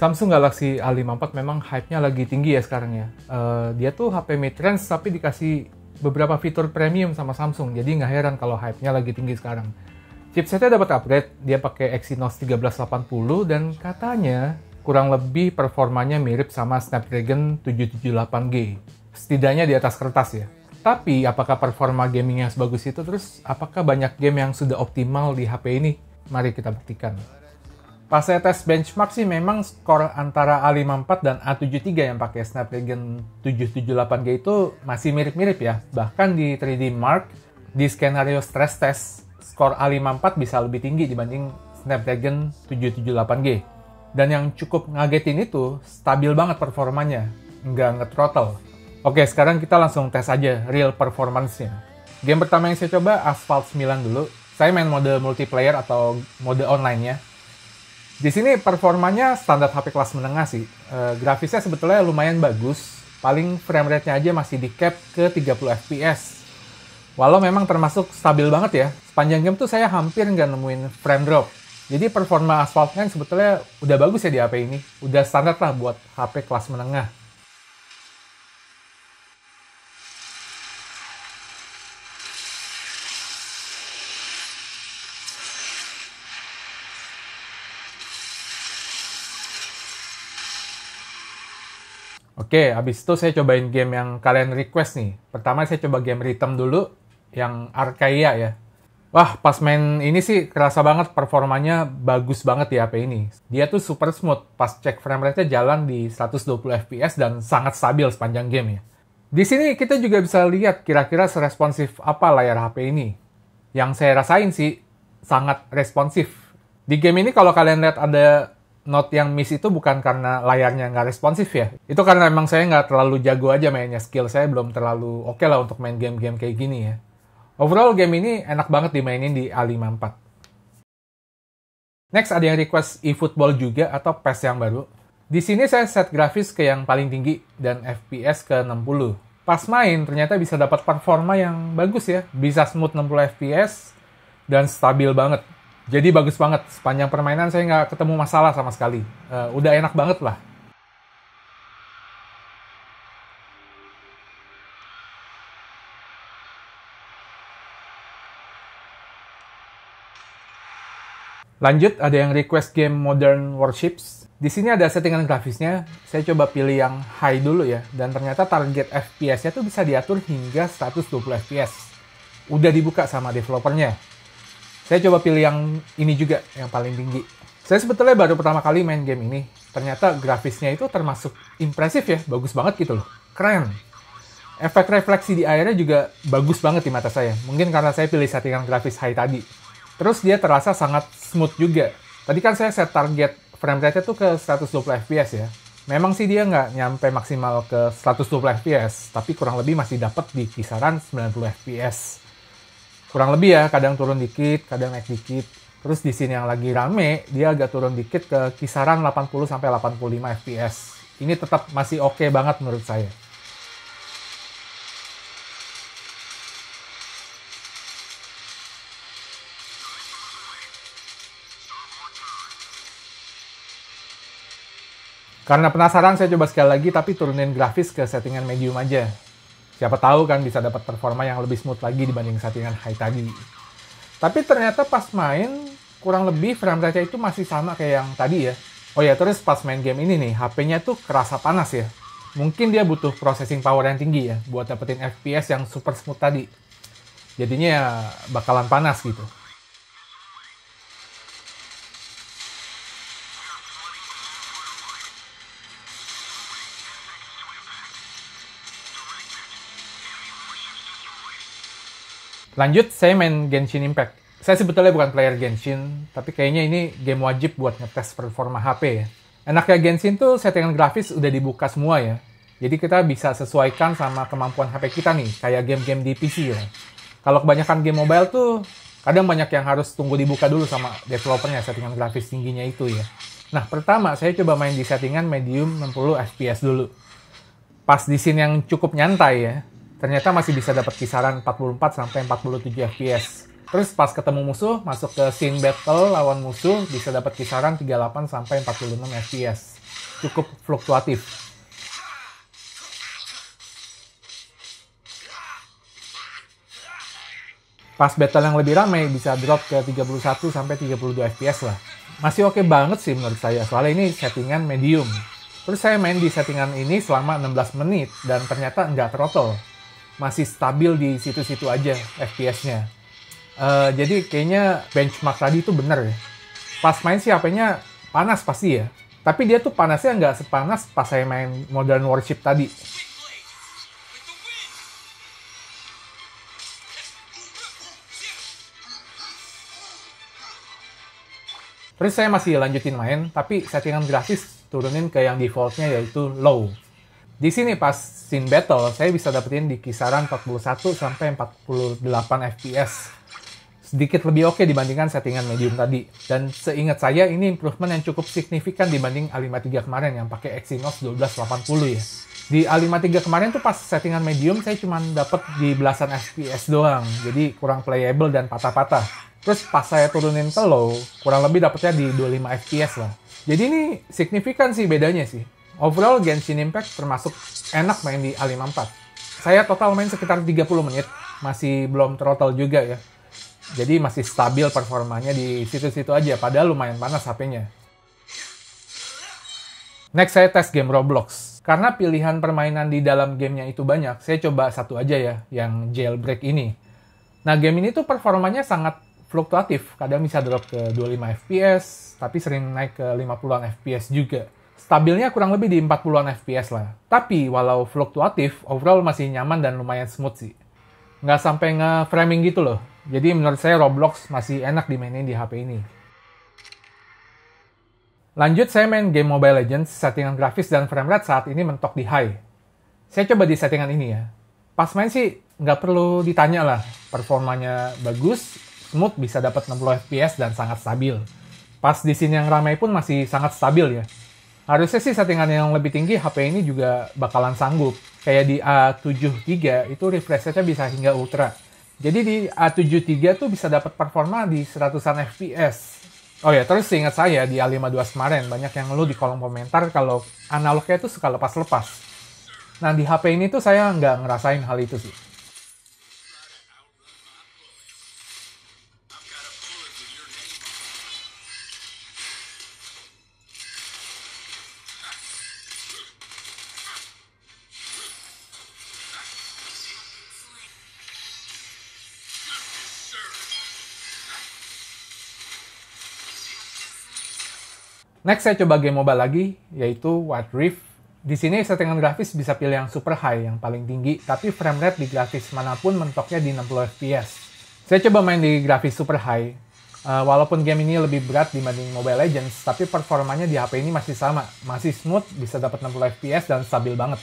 Samsung Galaxy A54 memang hype-nya lagi tinggi ya sekarang ya. Uh, dia tuh HP mid-range tapi dikasih beberapa fitur premium sama Samsung. Jadi nggak heran kalau hype-nya lagi tinggi sekarang. Chipsetnya dapat upgrade, dia pakai Exynos 1380 dan katanya kurang lebih performanya mirip sama Snapdragon 778G. Setidaknya di atas kertas ya. Tapi apakah performa gaming yang sebagus itu terus apakah banyak game yang sudah optimal di HP ini? Mari kita buktikan. Pas saya tes benchmark sih memang skor antara A54 dan A73 yang pakai Snapdragon 778G itu masih mirip-mirip ya. Bahkan di 3D Mark di skenario stress test skor A54 bisa lebih tinggi dibanding Snapdragon 778G. Dan yang cukup ngagetin itu stabil banget performanya, nggak nge-throttle. Oke, sekarang kita langsung tes aja real performance-nya. Game pertama yang saya coba Asphalt 9 dulu. Saya main mode multiplayer atau mode online-nya di sini performanya standar HP kelas menengah sih. E, grafisnya sebetulnya lumayan bagus, paling frame rate-nya aja masih di cap ke 30 fps. Walau memang termasuk stabil banget ya, sepanjang game tuh saya hampir nggak nemuin frame drop. Jadi performa Asphalt 9 sebetulnya udah bagus ya di HP ini, udah standar lah buat HP kelas menengah. Oke, habis itu saya cobain game yang kalian request nih. Pertama saya coba game Rhythm dulu, yang Arcaia ya. Wah, pas main ini sih kerasa banget performanya bagus banget di HP ini. Dia tuh super smooth, pas cek frame rate-nya jalan di 120 fps dan sangat stabil sepanjang game ya. Di sini kita juga bisa lihat kira-kira seresponsif apa layar HP ini. Yang saya rasain sih, sangat responsif. Di game ini kalau kalian lihat ada note yang miss itu bukan karena layarnya nggak responsif ya. Itu karena emang saya nggak terlalu jago aja mainnya. Skill saya belum terlalu oke okay lah untuk main game-game kayak gini ya. Overall game ini enak banget dimainin di A54. Next ada yang request eFootball juga atau PES yang baru. Di sini saya set grafis ke yang paling tinggi dan FPS ke 60. Pas main ternyata bisa dapat performa yang bagus ya. Bisa smooth 60 FPS dan stabil banget jadi bagus banget. Sepanjang permainan saya nggak ketemu masalah sama sekali. Uh, udah enak banget lah. Lanjut, ada yang request game Modern Warships. Di sini ada settingan grafisnya. Saya coba pilih yang high dulu ya. Dan ternyata target FPS-nya tuh bisa diatur hingga 120 FPS. Udah dibuka sama developernya. Saya coba pilih yang ini juga, yang paling tinggi. Saya sebetulnya baru pertama kali main game ini. Ternyata grafisnya itu termasuk impresif ya, bagus banget gitu loh. Keren. Efek refleksi di airnya juga bagus banget di mata saya. Mungkin karena saya pilih settingan grafis high tadi. Terus dia terasa sangat smooth juga. Tadi kan saya set target frame rate-nya tuh ke 120 fps ya. Memang sih dia nggak nyampe maksimal ke 120 fps, tapi kurang lebih masih dapat di kisaran 90 fps kurang lebih ya kadang turun dikit kadang naik dikit terus di sini yang lagi rame dia agak turun dikit ke kisaran 80 sampai 85 fps ini tetap masih oke okay banget menurut saya Karena penasaran, saya coba sekali lagi, tapi turunin grafis ke settingan medium aja. Siapa tahu kan bisa dapat performa yang lebih smooth lagi dibanding settingan high tadi. Tapi ternyata pas main, kurang lebih frame rate itu masih sama kayak yang tadi ya. Oh ya, terus pas main game ini nih, HP-nya tuh kerasa panas ya. Mungkin dia butuh processing power yang tinggi ya, buat dapetin FPS yang super smooth tadi. Jadinya ya bakalan panas gitu. Lanjut, saya main Genshin Impact. Saya sebetulnya bukan player Genshin, tapi kayaknya ini game wajib buat ngetes performa HP ya. Enaknya Genshin tuh settingan grafis udah dibuka semua ya. Jadi kita bisa sesuaikan sama kemampuan HP kita nih, kayak game-game di PC ya. Kalau kebanyakan game mobile tuh, kadang banyak yang harus tunggu dibuka dulu sama developernya settingan grafis tingginya itu ya. Nah, pertama saya coba main di settingan medium 60 fps dulu. Pas di scene yang cukup nyantai ya, ternyata masih bisa dapat kisaran 44 sampai 47 fps. Terus pas ketemu musuh, masuk ke scene battle lawan musuh bisa dapat kisaran 38 sampai 46 fps. Cukup fluktuatif. Pas battle yang lebih ramai bisa drop ke 31 sampai 32 fps lah. Masih oke okay banget sih menurut saya, soalnya ini settingan medium. Terus saya main di settingan ini selama 16 menit dan ternyata nggak throttle masih stabil di situ-situ aja FPS-nya. Uh, eh, jadi kayaknya benchmark tadi itu bener ya. Pas main sih HP-nya panas pasti ya. Tapi dia tuh panasnya nggak sepanas pas saya main Modern Warship tadi. Terus saya masih lanjutin main, tapi settingan grafis turunin ke yang defaultnya yaitu low di sini pas scene battle saya bisa dapetin di kisaran 41 sampai 48 fps sedikit lebih oke okay dibandingkan settingan medium tadi. Dan seingat saya ini improvement yang cukup signifikan dibanding A53 kemarin yang pakai Exynos 1280 ya. Di A53 kemarin tuh pas settingan medium saya cuma dapet di belasan FPS doang. Jadi kurang playable dan patah-patah. Terus pas saya turunin ke low, kurang lebih dapetnya di 25 FPS lah. Jadi ini signifikan sih bedanya sih. Overall Genshin Impact termasuk enak main di A54. Saya total main sekitar 30 menit, masih belum throttle juga ya. Jadi masih stabil performanya di situ-situ aja, padahal lumayan panas HP-nya. Next saya tes game Roblox. Karena pilihan permainan di dalam gamenya itu banyak, saya coba satu aja ya, yang jailbreak ini. Nah game ini tuh performanya sangat fluktuatif, kadang bisa drop ke 25 fps, tapi sering naik ke 50-an fps juga Stabilnya kurang lebih di 40-an FPS lah. Tapi walau fluktuatif, overall masih nyaman dan lumayan smooth sih. Nggak sampai nge-framing gitu loh. Jadi menurut saya Roblox masih enak dimainin di HP ini. Lanjut saya main game Mobile Legends, settingan grafis dan frame rate saat ini mentok di high. Saya coba di settingan ini ya. Pas main sih nggak perlu ditanya lah, performanya bagus, smooth bisa dapat 60 fps dan sangat stabil. Pas di sini yang ramai pun masih sangat stabil ya harusnya sih settingan yang lebih tinggi HP ini juga bakalan sanggup. Kayak di A73 itu refresh rate-nya bisa hingga ultra. Jadi di A73 tuh bisa dapat performa di seratusan FPS. Oh ya, terus ingat saya di A52 kemarin banyak yang ngeluh di kolom komentar kalau analognya itu suka lepas-lepas. Nah di HP ini tuh saya nggak ngerasain hal itu sih. Next saya coba game mobile lagi, yaitu Wild Rift. Di sini settingan grafis bisa pilih yang super high, yang paling tinggi, tapi frame rate di grafis manapun mentoknya di 60 fps. Saya coba main di grafis super high. Uh, walaupun game ini lebih berat dibanding Mobile Legends, tapi performanya di HP ini masih sama, masih smooth, bisa dapat 60 fps dan stabil banget.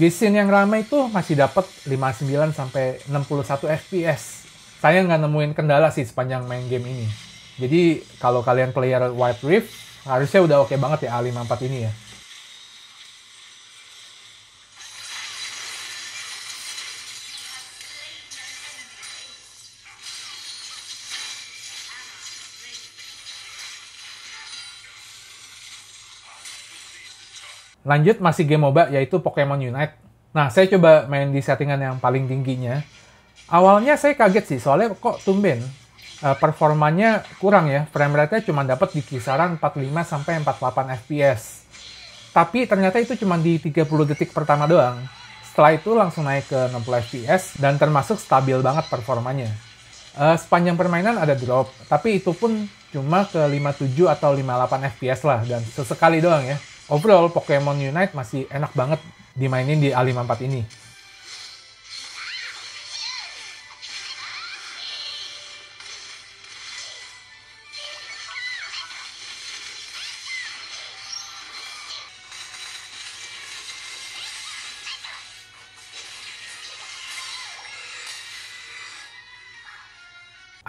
Di scene yang ramai itu masih dapat 59 sampai 61 fps. Saya nggak nemuin kendala sih sepanjang main game ini. Jadi kalau kalian player Wild Rift, harusnya udah oke okay banget ya A54 ini ya Lanjut masih game MOBA yaitu Pokemon Unite. Nah, saya coba main di settingan yang paling tingginya. Awalnya saya kaget sih, soalnya kok tumben uh, performanya kurang ya. Frame rate-nya cuma dapat di kisaran 45 sampai 48 fps. Tapi ternyata itu cuma di 30 detik pertama doang. Setelah itu langsung naik ke 60 fps dan termasuk stabil banget performanya. Uh, sepanjang permainan ada drop, tapi itu pun cuma ke 57 atau 58 fps lah dan sesekali doang ya. Overall Pokemon Unite masih enak banget dimainin di A54 ini.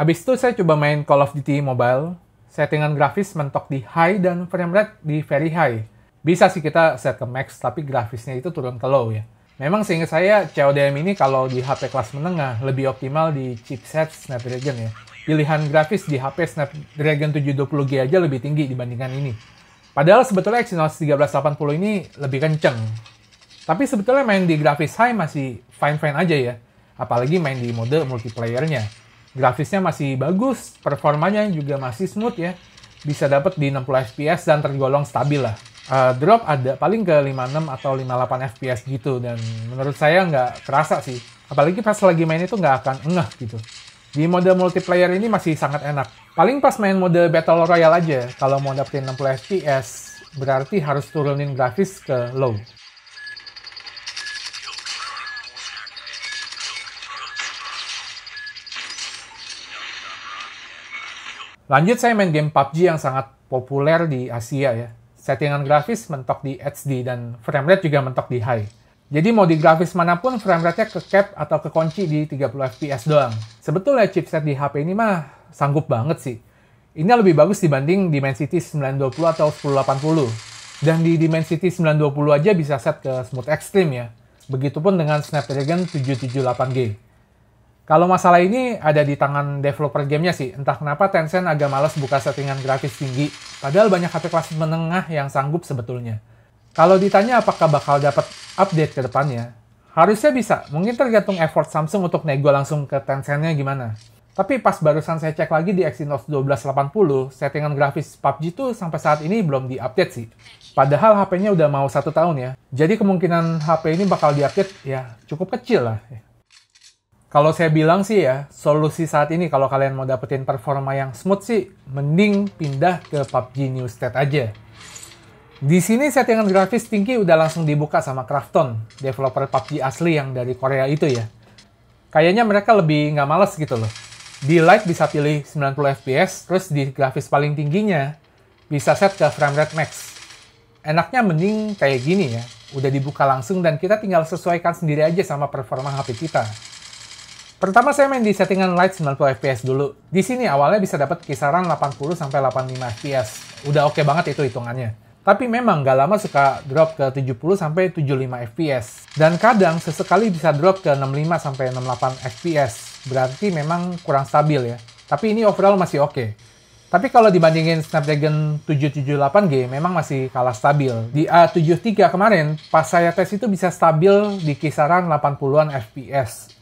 Habis itu saya coba main Call of Duty Mobile. Settingan grafis mentok di high dan frame rate di very high. Bisa sih kita set ke max, tapi grafisnya itu turun ke low ya. Memang seingat saya, CODM ini kalau di HP kelas menengah lebih optimal di chipset Snapdragon ya. Pilihan grafis di HP Snapdragon 720G aja lebih tinggi dibandingkan ini. Padahal sebetulnya Exynos 1380 ini lebih kenceng. Tapi sebetulnya main di grafis high masih fine-fine aja ya. Apalagi main di mode multiplayernya grafisnya masih bagus, performanya juga masih smooth ya. Bisa dapat di 60 fps dan tergolong stabil lah. Uh, drop ada paling ke 56 atau 58 fps gitu dan menurut saya nggak kerasa sih. Apalagi pas lagi main itu nggak akan ngeh gitu. Di mode multiplayer ini masih sangat enak. Paling pas main mode Battle Royale aja, kalau mau dapetin 60 fps, berarti harus turunin grafis ke low. Lanjut saya main game PUBG yang sangat populer di Asia ya. Settingan grafis mentok di HD dan frame rate juga mentok di high. Jadi mau di grafis manapun frame rate-nya ke cap atau ke kunci di 30 fps doang. Sebetulnya chipset di HP ini mah sanggup banget sih. Ini lebih bagus dibanding Dimensity 920 atau 1080. Dan di Dimensity 920 aja bisa set ke smooth extreme ya. Begitupun dengan Snapdragon 778G. Kalau masalah ini ada di tangan developer gamenya sih. Entah kenapa Tencent agak males buka settingan grafis tinggi. Padahal banyak HP kelas menengah yang sanggup sebetulnya. Kalau ditanya apakah bakal dapat update ke depannya, harusnya bisa. Mungkin tergantung effort Samsung untuk nego langsung ke Tencent-nya gimana. Tapi pas barusan saya cek lagi di Exynos 1280, settingan grafis PUBG tuh sampai saat ini belum diupdate sih. Padahal HP-nya udah mau satu tahun ya. Jadi kemungkinan HP ini bakal diupdate ya cukup kecil lah. Kalau saya bilang sih ya, solusi saat ini kalau kalian mau dapetin performa yang smooth sih, mending pindah ke PUBG New State aja. Di sini settingan grafis tinggi udah langsung dibuka sama Krafton, developer PUBG asli yang dari Korea itu ya. Kayaknya mereka lebih nggak males gitu loh. Di light bisa pilih 90 fps, terus di grafis paling tingginya bisa set ke frame rate max. Enaknya mending kayak gini ya, udah dibuka langsung dan kita tinggal sesuaikan sendiri aja sama performa HP kita. Pertama saya main di settingan light 90 fps dulu. Di sini awalnya bisa dapat kisaran 80 sampai 85 fps. Udah oke okay banget itu hitungannya. Tapi memang nggak lama suka drop ke 70 sampai 75 fps. Dan kadang sesekali bisa drop ke 65 sampai 68 fps. Berarti memang kurang stabil ya. Tapi ini overall masih oke. Okay. Tapi kalau dibandingin Snapdragon 778G memang masih kalah stabil. Di A73 kemarin pas saya tes itu bisa stabil di kisaran 80-an fps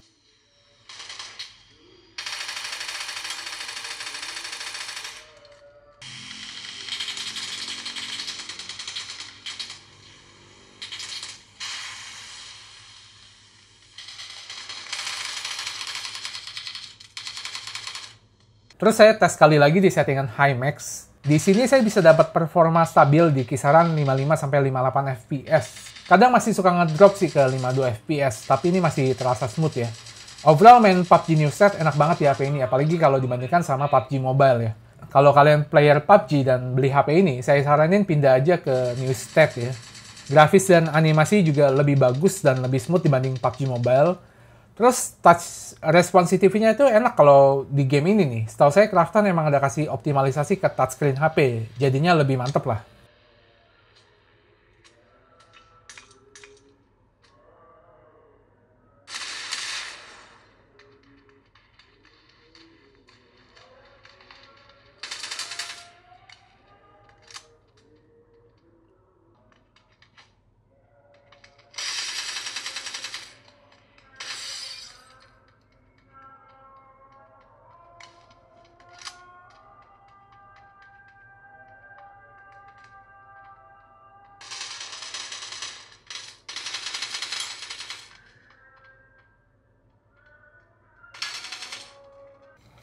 Terus saya tes sekali lagi di settingan high max. Di sini saya bisa dapat performa stabil di kisaran 55 sampai 58 fps. Kadang masih suka ngedrop sih ke 52 fps, tapi ini masih terasa smooth ya. Overall main PUBG New Set enak banget di HP ini, apalagi kalau dibandingkan sama PUBG Mobile ya. Kalau kalian player PUBG dan beli HP ini, saya saranin pindah aja ke New State ya. Grafis dan animasi juga lebih bagus dan lebih smooth dibanding PUBG Mobile. Terus touch responsivity nya itu enak kalau di game ini nih. Setahu saya Krafton emang ada kasih optimalisasi ke touchscreen HP. Jadinya lebih mantep lah.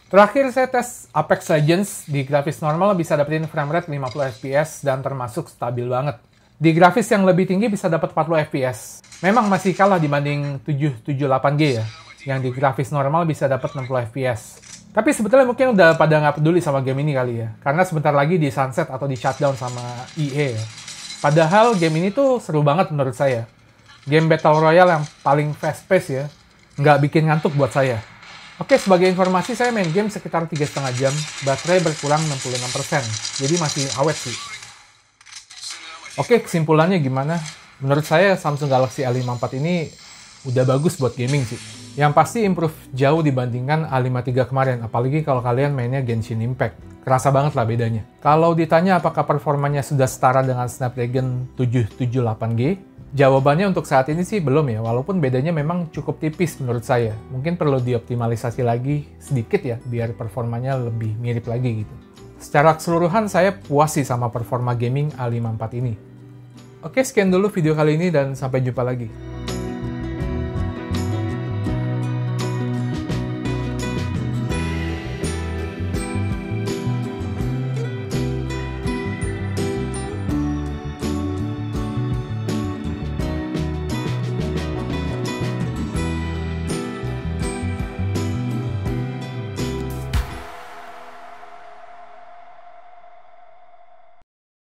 Terakhir saya tes Apex Legends di grafis normal bisa dapetin frame rate 50 fps dan termasuk stabil banget. Di grafis yang lebih tinggi bisa dapat 40 fps. Memang masih kalah dibanding 778G ya, yang di grafis normal bisa dapat 60 fps. Tapi sebetulnya mungkin udah pada nggak peduli sama game ini kali ya, karena sebentar lagi di sunset atau di shutdown sama EA ya. Padahal game ini tuh seru banget menurut saya. Game Battle Royale yang paling fast pace ya, nggak bikin ngantuk buat saya. Oke, sebagai informasi saya main game sekitar 3,5 jam, baterai berkurang 66%, jadi masih awet sih. Oke, kesimpulannya gimana? Menurut saya Samsung Galaxy A54 ini udah bagus buat gaming sih. Yang pasti improve jauh dibandingkan A53 kemarin, apalagi kalau kalian mainnya Genshin Impact. Kerasa banget lah bedanya. Kalau ditanya apakah performanya sudah setara dengan Snapdragon 778G, Jawabannya untuk saat ini sih belum ya, walaupun bedanya memang cukup tipis menurut saya. Mungkin perlu dioptimalisasi lagi sedikit ya, biar performanya lebih mirip lagi gitu. Secara keseluruhan saya puas sih sama performa gaming A54 ini. Oke, sekian dulu video kali ini dan sampai jumpa lagi.